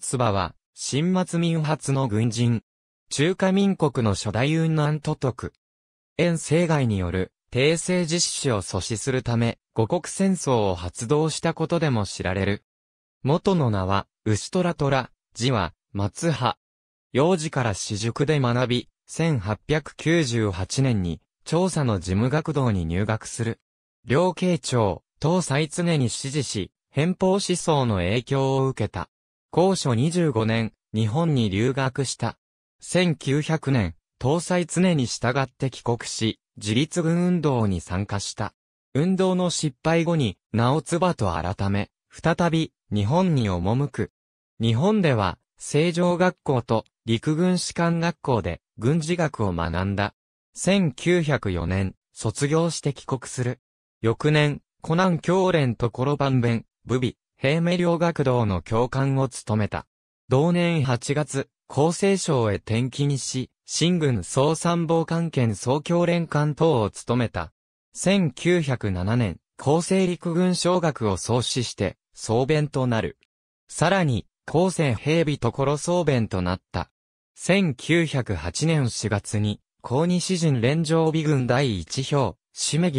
ツバは、新末民初の軍人。中華民国の初代雲南都督。遠征外による、帝政実施を阻止するため、五国戦争を発動したことでも知られる。元の名は、ウシトラトラ、字は、松葉。幼児から私塾で学び、1898年に、調査の事務学堂に入学する。両慶長、東西常に支持し、偏方思想の影響を受けた。高所25年、日本に留学した。1900年、搭載常に従って帰国し、自立軍運動に参加した。運動の失敗後に、直つばと改め、再び、日本に赴く。日本では、成城学校と陸軍士官学校で軍事学を学んだ。1904年、卒業して帰国する。翌年、湖南教連ところ番弁、ブ備、平明寮学堂の教官を務めた。同年8月、厚生省へ転勤し、新軍総参謀官兼総教連官等を務めた。1907年、厚生陸軍小学を創始して、総弁となる。さらに、厚生兵備所総弁となった。1908年4月に、高西陣連城備軍第一票、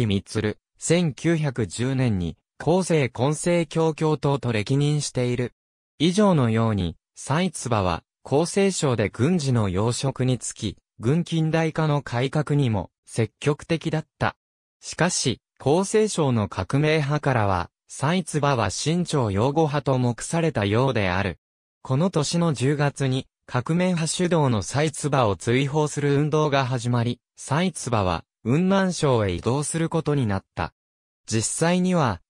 みつる。1910年に、後世混成教教頭と歴任している。以上のように、蔡唾は、厚生省で軍事の要職につき、軍近代化の改革にも積極的だった。しかし、厚生省の革命派からは、蔡唾は新朝擁護派と目されたようである。この年の10月に、革命派主導の蔡唾を追放する運動が始まり、蔡唾は、雲南省へ移動することになった。実際には、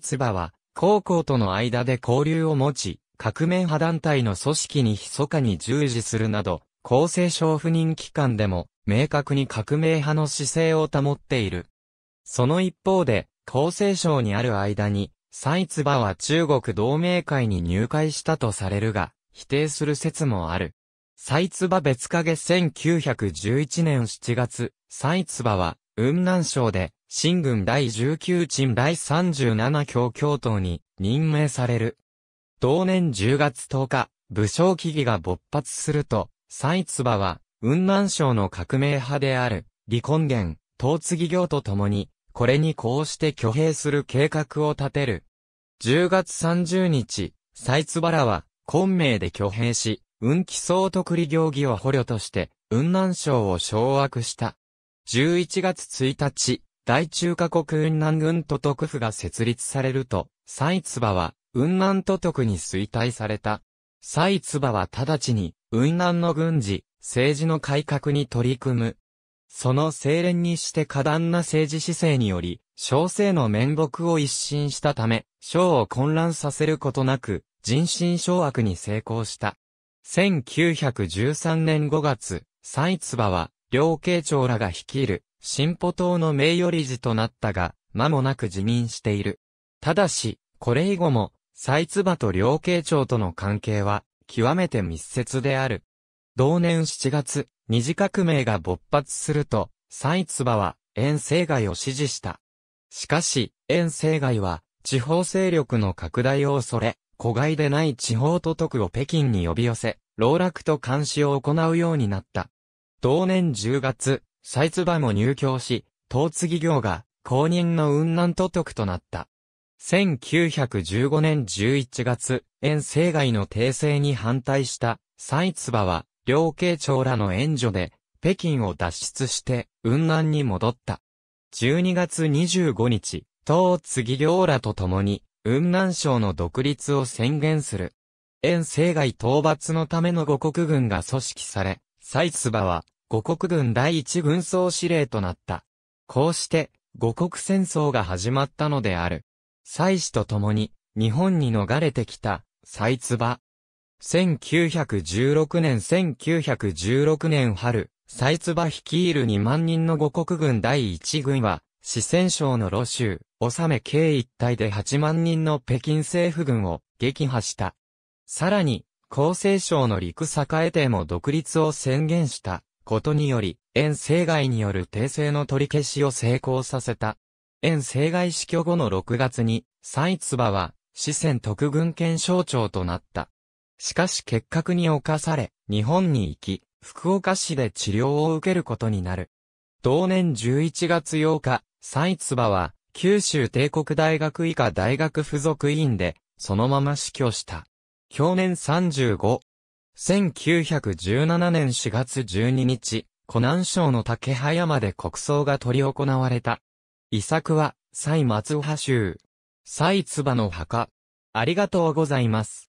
ツバは、高校との間で交流を持ち、革命派団体の組織に密かに従事するなど、厚生省不任機関でも、明確に革命派の姿勢を保っている。その一方で、厚生省にある間に、ツバは中国同盟会に入会したとされるが、否定する説もある。ツバ別影1911年7月、ツバは、雲南省で、新軍第19鎮第37強教頭に任命される。同年10月10日、武将起義が勃発すると、蔡バは、雲南省の革命派である、李根源、東継行と共に、これにこうして挙兵する計画を立てる。10月30日、蔡バらは、昆明で挙兵し、雲気総督理行義を捕虜として、雲南省を掌握した。11月1日、大中華国雲南軍都督府が設立されると、蔡唾は、雲南都督に衰退された。蔡唾は直ちに、雲南の軍事、政治の改革に取り組む。その精錬にして過断な政治姿勢により、小生の面目を一新したため、小を混乱させることなく、人心掌握に成功した。1913年5月、蔡唾は、両慶長らが率いる進歩党の名誉理事となったが、間もなく辞任している。ただし、これ以後も、蔡唾と両慶長との関係は、極めて密接である。同年7月、二次革命が勃発すると、蔡唾は、遠征外を支持した。しかし、遠征外は、地方勢力の拡大を恐れ、子外でない地方都督を北京に呼び寄せ、老落と監視を行うようになった。同年10月、イ津バも入居し、東継業が公認の雲南都督となった。1915年11月、遠征外の訂正に反対したイ津バは、両慶長らの援助で、北京を脱出して、雲南に戻った。12月25日、東継業らと共に、雲南省の独立を宣言する。遠征外討伐のための五国軍が組織され、サイツバは五国軍第一軍総司令となった。こうして、五国戦争が始まったのである。妻子と共に、日本に逃れてきた、妻唾。1916年1916年春、サイツバ率いる2万人の五国軍第一軍は、四川省の露州、納め計一帯で8万人の北京政府軍を撃破した。さらに、厚生省の陸栄亭も独立を宣言した。ことにより、遠征外による訂正の取り消しを成功させた。遠征外死去後の6月に、ツバは、四川特軍検省長となった。しかし結核に侵され、日本に行き、福岡市で治療を受けることになる。同年11月8日、ツバは、九州帝国大学医科大学附属院で、そのまま死去した。去年35、1917年4月12日、湖南省の竹葉山で国葬が執り行われた。遺作は、蔡松葉集。蔡葉の墓。ありがとうございます。